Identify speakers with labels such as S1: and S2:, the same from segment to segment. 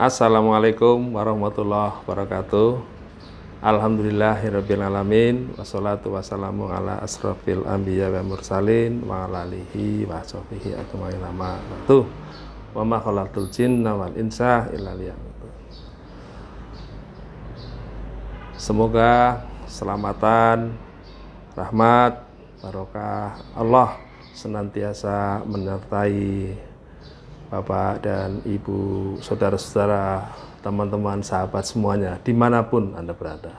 S1: Assalamualaikum warahmatullahi wabarakatuh. Alhamdulillahirrabbilalamin Wassalatu wassalamu ala asrafil anbiya wa mursalin Wa ala alihi wa sahbihi amma Tuh Wa ma khalaqtul jinna wal insa illa Semoga selamatan, rahmat, barokah Allah senantiasa menyertai Bapak dan Ibu, saudara-saudara, teman-teman, sahabat semuanya, dimanapun Anda berada.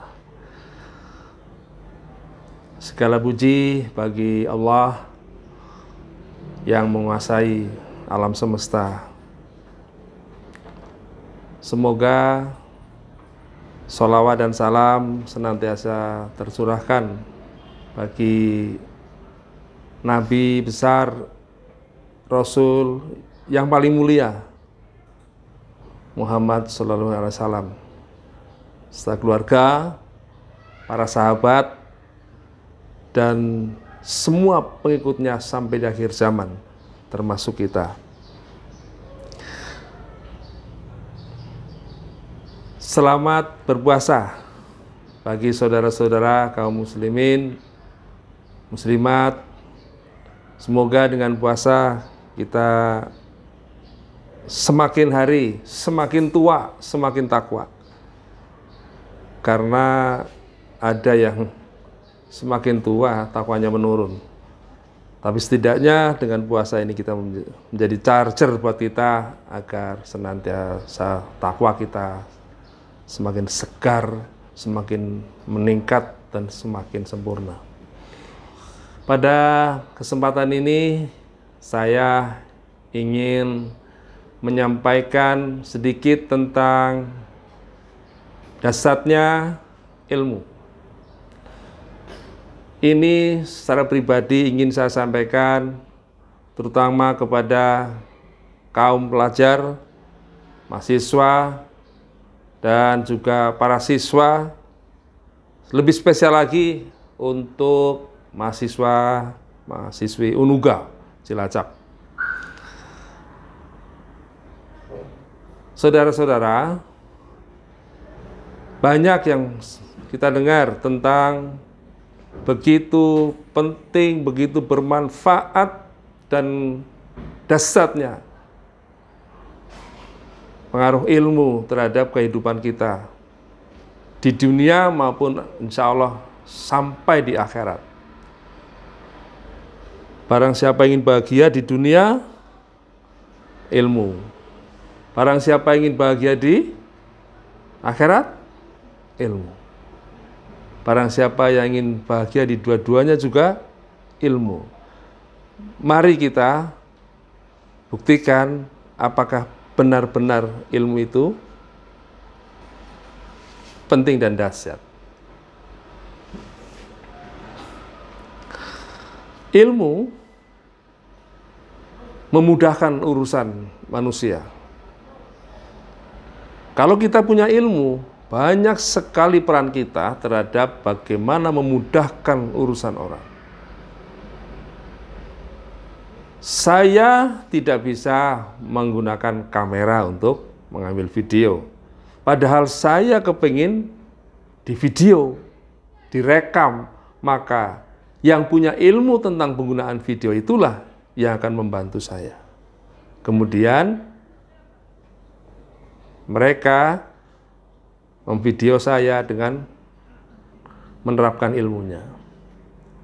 S1: Segala puji bagi Allah yang menguasai alam semesta. Semoga sholawat dan salam senantiasa tersurahkan bagi Nabi besar, Rasul, yang paling mulia Muhammad Shallallahu Alaihi Wasallam serta keluarga, para sahabat, dan semua pengikutnya sampai di akhir zaman, termasuk kita. Selamat berpuasa bagi saudara-saudara kaum muslimin, muslimat. Semoga dengan puasa kita semakin hari semakin tua semakin takwa karena ada yang semakin tua takwanya menurun tapi setidaknya dengan puasa ini kita menjadi charger buat kita agar senantiasa takwa kita semakin segar, semakin meningkat dan semakin sempurna. Pada kesempatan ini saya ingin menyampaikan sedikit tentang dasarnya ilmu. Ini secara pribadi ingin saya sampaikan terutama kepada kaum pelajar, mahasiswa, dan juga para siswa. Lebih spesial lagi untuk mahasiswa, mahasiswi Unuga Cilacap. Saudara-saudara, banyak yang kita dengar tentang begitu penting, begitu bermanfaat dan dasarnya pengaruh ilmu terhadap kehidupan kita di dunia maupun insya Allah sampai di akhirat. Barang siapa ingin bahagia di dunia, ilmu. Barang siapa ingin bahagia di akhirat, ilmu. Barang siapa yang ingin bahagia di dua-duanya juga ilmu. Mari kita buktikan apakah benar-benar ilmu itu penting dan dahsyat. Ilmu memudahkan urusan manusia. Kalau kita punya ilmu, banyak sekali peran kita terhadap bagaimana memudahkan urusan orang. Saya tidak bisa menggunakan kamera untuk mengambil video. Padahal saya kepingin di video, direkam, maka yang punya ilmu tentang penggunaan video itulah yang akan membantu saya. Kemudian mereka memvideo saya dengan menerapkan ilmunya.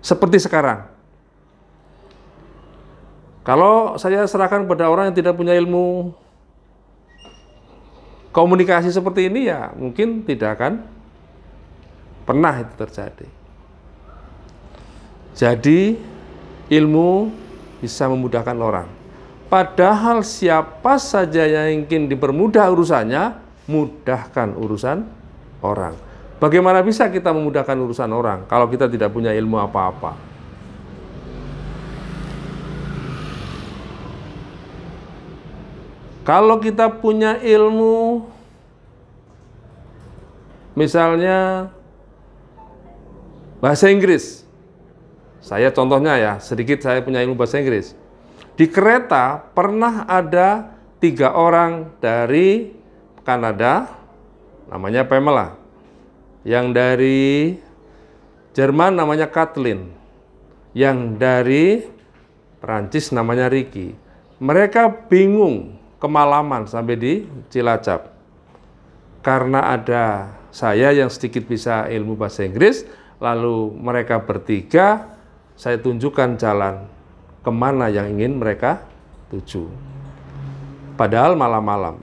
S1: Seperti sekarang. Kalau saya serahkan kepada orang yang tidak punya ilmu komunikasi seperti ini ya mungkin tidak akan pernah itu terjadi. Jadi ilmu bisa memudahkan orang. Padahal siapa saja yang ingin dipermudah urusannya, mudahkan urusan orang. Bagaimana bisa kita memudahkan urusan orang kalau kita tidak punya ilmu apa-apa? Kalau kita punya ilmu, misalnya bahasa Inggris, saya contohnya ya, sedikit saya punya ilmu bahasa Inggris di kereta pernah ada tiga orang dari Kanada, namanya Pamela. Yang dari Jerman namanya Kathleen. Yang dari Perancis namanya Ricky. Mereka bingung kemalaman sampai di Cilacap. Karena ada saya yang sedikit bisa ilmu bahasa Inggris, lalu mereka bertiga, saya tunjukkan jalan kemana yang ingin mereka tuju. Padahal malam-malam.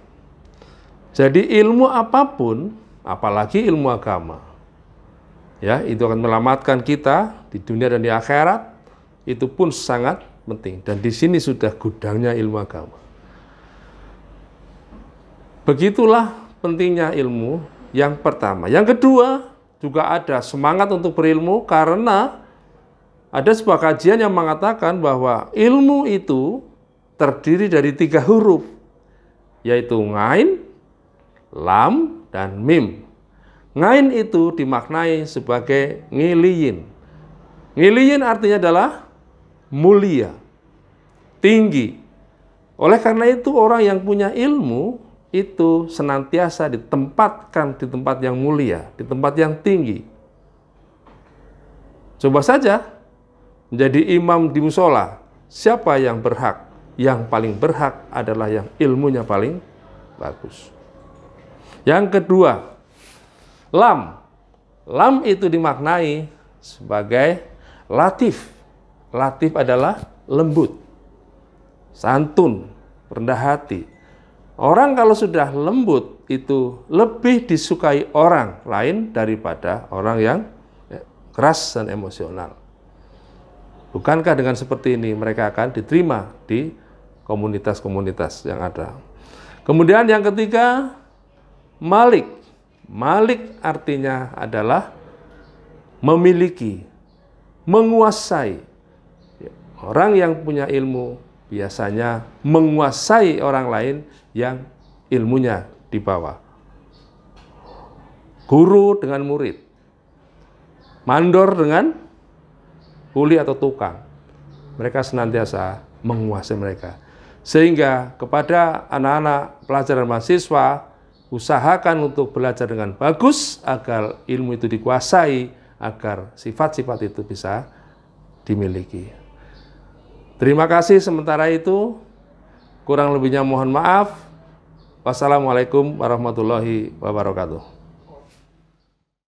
S1: Jadi ilmu apapun, apalagi ilmu agama, ya itu akan melamatkan kita di dunia dan di akhirat. Itu pun sangat penting. Dan di sini sudah gudangnya ilmu agama. Begitulah pentingnya ilmu yang pertama. Yang kedua, juga ada semangat untuk berilmu karena ada sebuah kajian yang mengatakan bahwa ilmu itu terdiri dari tiga huruf, yaitu ngain, lam, dan mim. Ngain itu dimaknai sebagai ngiliyin. Ngiliyin artinya adalah mulia, tinggi. Oleh karena itu orang yang punya ilmu itu senantiasa ditempatkan di tempat yang mulia, di tempat yang tinggi. Coba saja menjadi imam di musola, siapa yang berhak? Yang paling berhak adalah yang ilmunya paling bagus. Yang kedua, lam. Lam itu dimaknai sebagai latif. Latif adalah lembut, santun, rendah hati. Orang kalau sudah lembut itu lebih disukai orang lain daripada orang yang keras dan emosional. Bukankah dengan seperti ini mereka akan diterima di komunitas-komunitas yang ada? Kemudian yang ketiga, Malik. Malik artinya adalah memiliki, menguasai. Ya, orang yang punya ilmu biasanya menguasai orang lain yang ilmunya di bawah. Guru dengan murid, mandor dengan kuli atau tukang. Mereka senantiasa menguasai mereka. Sehingga kepada anak-anak pelajar dan mahasiswa, usahakan untuk belajar dengan bagus agar ilmu itu dikuasai, agar sifat-sifat itu bisa dimiliki. Terima kasih sementara itu. Kurang lebihnya mohon maaf. Wassalamualaikum warahmatullahi wabarakatuh.